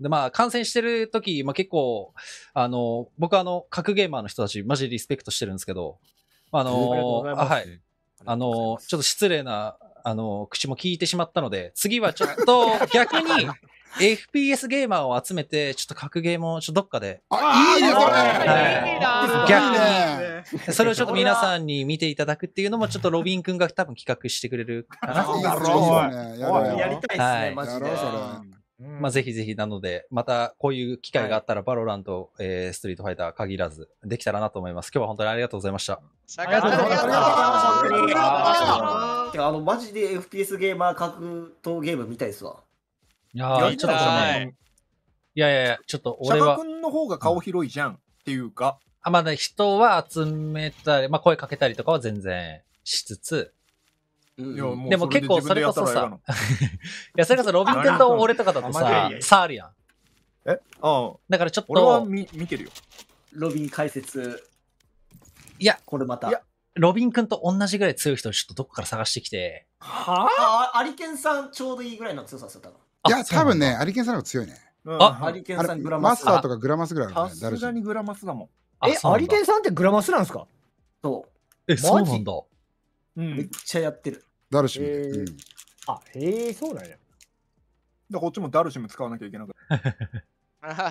で、まあ、感染してる時、まあ結構、あの、僕はあの、格ゲーマーの人たち、マジリスペクトしてるんですけど、あの、あはい。あの、ちょっと失礼な、あの、口も聞いてしまったので、次はちょっと 逆に、FPS ゲーマーを集めて、ちょっと格ゲーも、ちょっとどっかで。あ、いいね、これ、はい、逆に、それをちょっと皆さんに見ていただくっていうのも、ちょっとロビン君が多分企画してくれるかな。やろう。やりたいですね、はい、マジで。まあ、ぜひぜひなので、またこういう機会があったら、バロランと、はい、えー、ストリートファイター限らず、できたらなと思います。今日は本当にありがとうございました。ありがとうございました。あの、マジで FPS ゲーマー格闘ゲームみたいですわ。いやー、ちょっとね、いやいや、ちょっと俺は。シャ君の方が顔広いじゃん、うん、っていうか。あまだ、ね、人は集めたり、まあ、声かけたりとかは全然しつつ、でも結構それこそさ、いやそれこそロビン君と俺とかだとさ、さあるやん。えああ。だからちょっと。俺は見見てるよ。ロビン解説。いや、これまた。ロビン君と同じぐらい強い人をちょっとどこから探してきて。はあアリケンさんちょうどいいぐらいの強さですよ、多分。いや、多分ね、アリケンさんの方が強いね。あ、アリケンさんグラマス。マスターとかグラマスぐらいあるさすがにグラマスだもん。え、アリケンさんってグラマスなんですかそう。え、そうなんだ。めっちゃやってる。ダルシムで。えーうん、あ、へえ、そうなんや。で、こっちもダルシム使わなきゃいけなくて。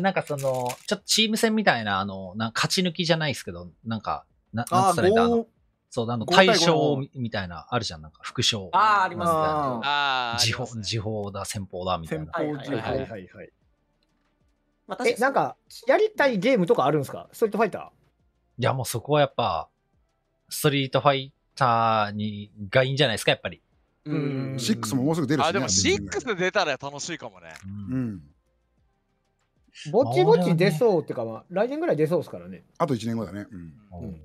なんかその、ちょっとチーム戦みたいな、あの、な勝ち抜きじゃないですけど、なんか、ななんつったらいいんだ、あの、そう、あの、対象みたいな、あるじゃん、なんか、副将。ああ、ありますね。ああ、時報、ね、時報だ、先方だ、みたいな。先方、時報、はいはいはい。え、なんか、やりたいゲームとかあるんですかストリートファイターいや、もうそこはやっぱ、ストリートファイターにがいいんじゃないですか、やっぱり。うん。6ももうすぐ出るし、ね、あ、でも6出たら楽しいかもね。うん。ぼちぼち出そうってか、まあ、来年ぐらい出そうですからね。あと1年後だね。うん。うん、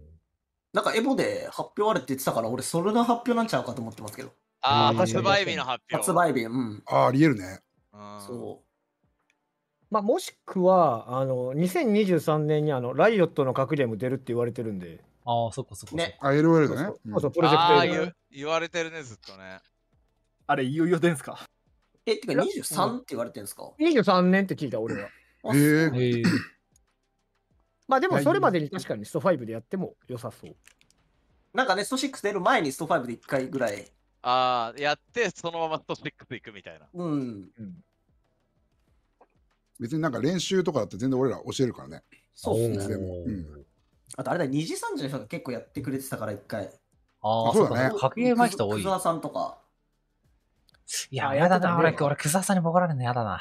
なんかエボで発表あれって言ってたから、俺、それの発表なんちゃうかと思ってますけど。ああ、発売日の発表。発売日、うん。ああ、ありえるね。そう。まあ、もしくは、あの、2023年にあの、ライオットの格ゲーム出るって言われてるんで。ああ、そっかそっか。ね。あ、LOL だね。そうそう、プロジェクト LOL。言われてるね、ずっとね。あれ、いよいよでんすかえ、てか23って言われてんすか ?23 年って聞いた、俺は。ええ。まあでも、それまでに確かにスト5でやっても良さそう。なんかね、スト6出る前にスト5で1回ぐらい。ああ、やって、そのままスト6行くみたいな。うん。うん別になんか練習とかだって全然俺ら教えるからね。そうっすね。うん、あとあれだ、2時3時の人が結構やってくれてたから、一回。ああ、そうだね。格ゲー上手い人多い。ク沢さんとか。いや、やだな。俺、俺、クザさんにボコられるのやだな。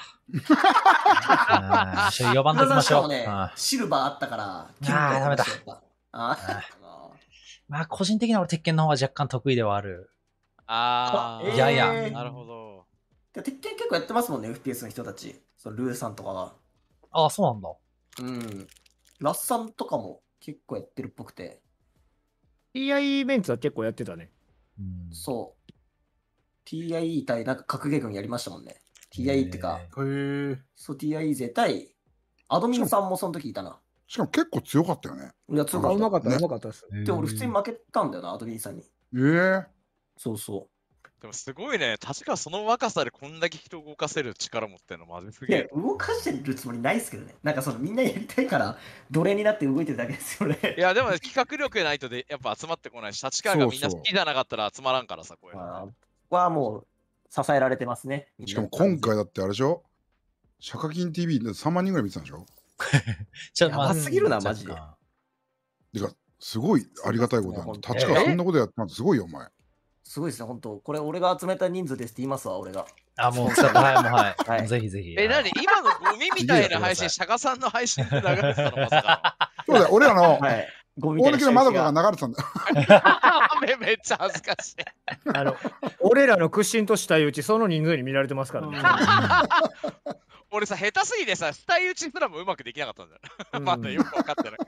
4番でりきましょう。シルバーあったから。ああ、ダメだ。あまあ、個人的には俺、鉄拳の方が若干得意ではある。ああ、いやいや。なるほど。鉄拳結構やってますもんね、FPS の人たち。そのルーさんとかが。ああ、そうなんだ。うん。ラッサンとかも結構やってるっぽくて。TIE メンツは結構やってたね。うそう。TIE 対なんか格ゲー軍やりましたもんね。TIE ってか、へそう TIE 絶対、アドミンさんもその時いたな。しかも結構強かったよね。いや、強かった。うまかった、うまかったっすで、俺普通に負けたんだよな、アドミンさんに。ええー、そうそう。でもすごいね、確かその若さでこんだけ人を動かせる力持ってるのマジすげえ。動かしてるつもりないですけどね。なんかそのみんなやりたいから、奴隷になって動いてるだけですよね。いや、でも、ね、企画力ないとでやっぱ集まってこないし、立川がみんな好きじゃなかったら集まらんからさ、こういうの。はもう支えられてますね。しかも今回だってあれでしょ社会金 TV で3万人ぐらい見てたんでしょ ちょやばすぎるな、マジで。てか、すごいありがたいことだ。立川そんなことやってたのすごいよ、お前。すごいですね、本当これ、俺が集めた人数ですって言いますわ、俺が。あ、もう、はい、もう、はい。はい、ぜひぜひ。え、なに、今のゴミみたいな配信、釈迦さんの配信で流れてたのか。そうだよ、俺らの、はい、ゴミ大の窓が流れてたんだめっちゃ恥ずかしい。あの、俺らの屈伸としたいうち、その人数に見られてますからね。俺さ、下手すぎてさ、下い打ちすラもうまくできなかったんだよ。まだよく分かってない。